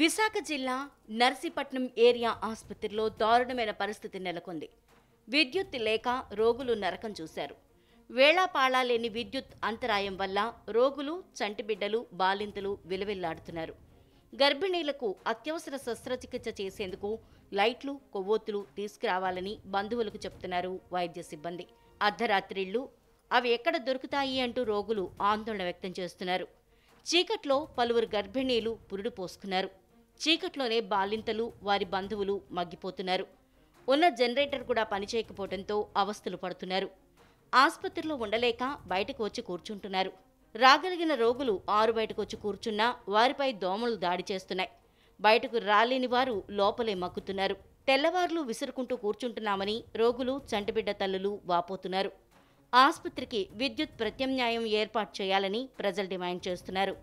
విశాఖ జిల్లా నర్సీపట్నం ఏరియా ఆసుపత్రిలో దారుణమైన పరిస్థితి నెలకొంది విద్యుత్ లేక రోగులు నరకం చూశారు వేళాపాళా లేని విద్యుత్ అంతరాయం వల్ల రోగులు చంటిబిడ్డలు బాలింతలు విలవిల్లాడుతున్నారు గర్భిణీలకు అత్యవసర శస్త్రచికిత్స చేసేందుకు లైట్లు కొవ్వొత్తులు తీసుకురావాలని బంధువులకు చెప్తున్నారు వైద్య సిబ్బంది అర్ధరాత్రిళ్ళు అవి ఎక్కడ దొరుకుతాయి అంటూ రోగులు ఆందోళన వ్యక్తం చేస్తున్నారు చీకట్లో పలువురు గర్భిణీలు పురుడు పోసుకున్నారు చీకట్లోనే బాలింతలు వారి బంధువులు మగ్గిపోతున్నారు ఉన్న జనరేటర్ కూడా పనిచేయకపోవడంతో అవస్థలు పడుతున్నారు ఆసుపత్రిలో ఉండలేక బయటకు వచ్చి కూర్చుంటున్నారు రాగలిగిన రోగులు ఆరు బయటకు వచ్చి కూర్చున్నా వారిపై దోమలు దాడి చేస్తున్నాయి బయటకు రాలేని వారు లోపలే మక్కుతున్నారు తెల్లవార్లు విసురుకుంటూ కూర్చుంటున్నామని రోగులు చంటిబిడ్డ తల్లులు వాపోతున్నారు ఆసుపత్రికి విద్యుత్ ప్రత్యామ్నాయం ఏర్పాటు చేయాలని ప్రజలు డిమాండ్ చేస్తున్నారు